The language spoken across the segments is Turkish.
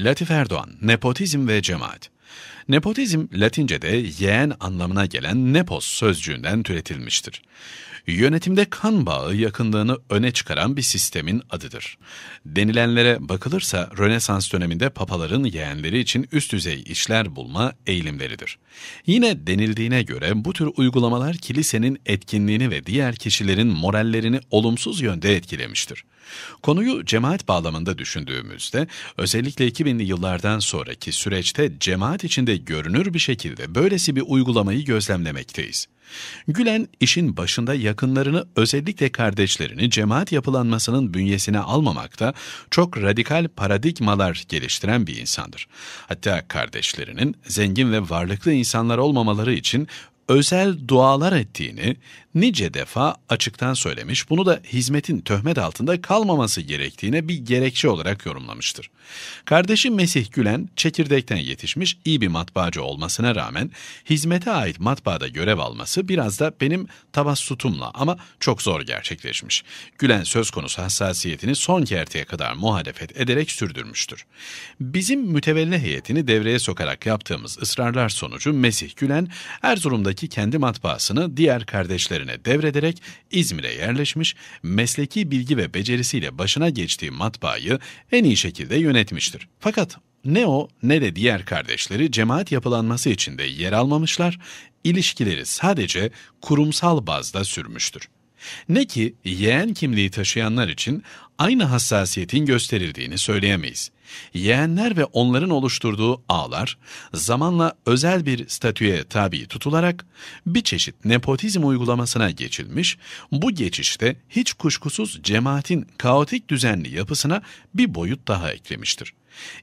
Latif Erdoğan, Nepotizm ve Cemaat Nepotizm Latince'de yeğen anlamına gelen nepos sözcüğünden türetilmiştir. Yönetimde kan bağı yakınlığını öne çıkaran bir sistemin adıdır. Denilenlere bakılırsa Rönesans döneminde papaların yeğenleri için üst düzey işler bulma eğilimleridir. Yine denildiğine göre bu tür uygulamalar kilisenin etkinliğini ve diğer kişilerin morallerini olumsuz yönde etkilemiştir. Konuyu cemaat bağlamında düşündüğümüzde özellikle 2000'li yıllardan sonraki süreçte cemaat saat içinde görünür bir şekilde böylesi bir uygulamayı gözlemlemekteyiz. Gülen işin başında yakınlarını özellikle kardeşlerini cemaat yapılanmasının bünyesine almamakta çok radikal paradigmalar geliştiren bir insandır. Hatta kardeşlerinin zengin ve varlıklı insanlar olmamaları için özel dualar ettiğini, nice defa açıktan söylemiş, bunu da hizmetin töhmet altında kalmaması gerektiğine bir gerekçe olarak yorumlamıştır. Kardeşi Mesih Gülen, çekirdekten yetişmiş iyi bir matbaacı olmasına rağmen hizmete ait matbaada görev alması biraz da benim tabassutumla ama çok zor gerçekleşmiş. Gülen söz konusu hassasiyetini son kerteye kadar muhalefet ederek sürdürmüştür. Bizim mütevelli heyetini devreye sokarak yaptığımız ısrarlar sonucu Mesih Gülen, Erzurum'daki kendi matbaasını diğer kardeşlerine şubesine devrederek İzmir'e yerleşmiş, mesleki bilgi ve becerisiyle başına geçtiği matbaayı en iyi şekilde yönetmiştir. Fakat ne o ne de diğer kardeşleri cemaat yapılanması içinde yer almamışlar, ilişkileri sadece kurumsal bazda sürmüştür. Ne ki yeğen kimliği taşıyanlar için aynı hassasiyetin gösterildiğini söyleyemeyiz. Yeğenler ve onların oluşturduğu ağlar zamanla özel bir statüye tabi tutularak bir çeşit nepotizm uygulamasına geçilmiş, bu geçişte hiç kuşkusuz cemaatin kaotik düzenli yapısına bir boyut daha eklemiştir.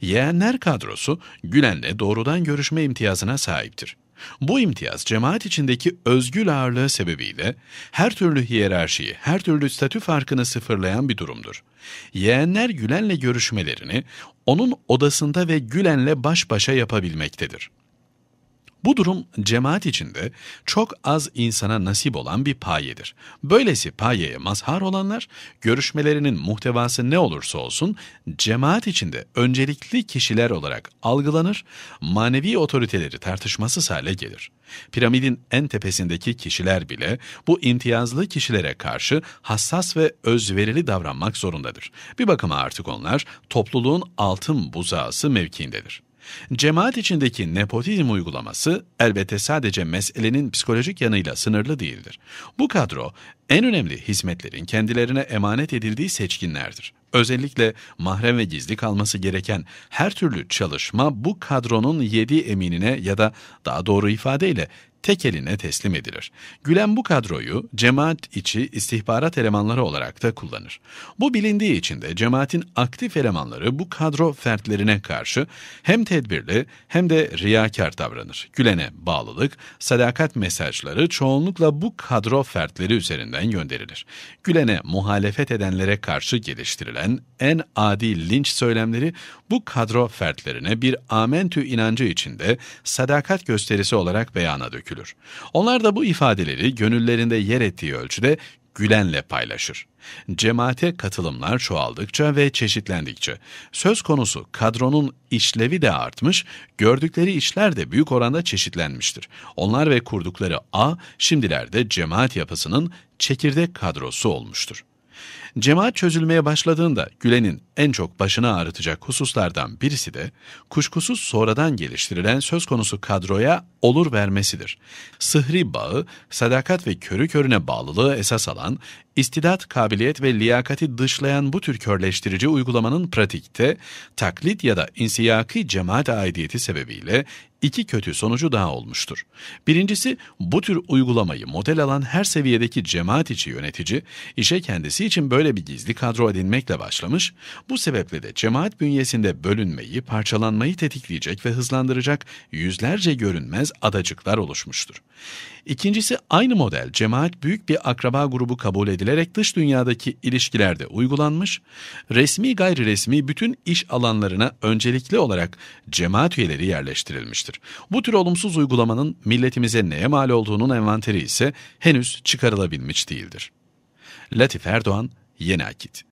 Yeğenler kadrosu Gülen'le doğrudan görüşme imtiyazına sahiptir. Bu imtiyaz cemaat içindeki özgül ağırlığı sebebiyle her türlü hiyerarşiyi, her türlü statü farkını sıfırlayan bir durumdur. Yeğenler Gülen'le görüşmelerini onun odasında ve Gülen'le baş başa yapabilmektedir. Bu durum cemaat içinde çok az insana nasip olan bir payedir. Böylesi payeye mazhar olanlar görüşmelerinin muhtevası ne olursa olsun cemaat içinde öncelikli kişiler olarak algılanır, manevi otoriteleri tartışması hale gelir. Piramidin en tepesindeki kişiler bile bu imtiyazlı kişilere karşı hassas ve özverili davranmak zorundadır. Bir bakıma artık onlar topluluğun altın buzağısı mevkiindedir. Cemaat içindeki nepotizm uygulaması elbette sadece meselenin psikolojik yanıyla sınırlı değildir. Bu kadro en önemli hizmetlerin kendilerine emanet edildiği seçkinlerdir. Özellikle mahrem ve gizli kalması gereken her türlü çalışma bu kadronun yedi eminine ya da daha doğru ifadeyle tek eline teslim edilir. Gülen bu kadroyu cemaat içi istihbarat elemanları olarak da kullanır. Bu bilindiği için de cemaatin aktif elemanları bu kadro fertlerine karşı hem tedbirli hem de riyakar davranır. Gülen'e bağlılık, sadakat mesajları çoğunlukla bu kadro fertleri üzerinden gönderilir. Gülen'e muhalefet edenlere karşı geliştirilen en adi linç söylemleri bu kadro fertlerine bir amentü inancı içinde sadakat gösterisi olarak beyana dökülür dökülür. Onlar da bu ifadeleri gönüllerinde yer ettiği ölçüde gülenle paylaşır. Cemaate katılımlar çoğaldıkça ve çeşitlendikçe söz konusu kadronun işlevi de artmış, gördükleri işler de büyük oranda çeşitlenmiştir. Onlar ve kurdukları A şimdilerde cemaat yapısının çekirdek kadrosu olmuştur. Cemaat çözülmeye başladığında Gülen'in en çok başını ağrıtacak hususlardan birisi de kuşkusuz sonradan geliştirilen söz konusu kadroya olur vermesidir. Sıhri bağı, sadakat ve körü körüne bağlılığı esas alan, istidat, kabiliyet ve liyakati dışlayan bu tür körleştirici uygulamanın pratikte taklit ya da insiyaki cemaat aidiyeti sebebiyle iki kötü sonucu daha olmuştur. Birincisi bu tür uygulamayı model alan her seviyedeki cemaat içi yönetici, işe kendisi için böyle böyle bir gizli kadro edinmekle başlamış, bu sebeple de cemaat bünyesinde bölünmeyi, parçalanmayı tetikleyecek ve hızlandıracak yüzlerce görünmez adacıklar oluşmuştur. İkincisi aynı model cemaat büyük bir akraba grubu kabul edilerek dış dünyadaki ilişkilerde uygulanmış, resmi gayri resmi bütün iş alanlarına öncelikli olarak cemaat üyeleri yerleştirilmiştir. Bu tür olumsuz uygulamanın milletimize neye mal olduğunun envanteri ise henüz çıkarılabilmiş değildir. Latif Erdoğan, Yeni Akit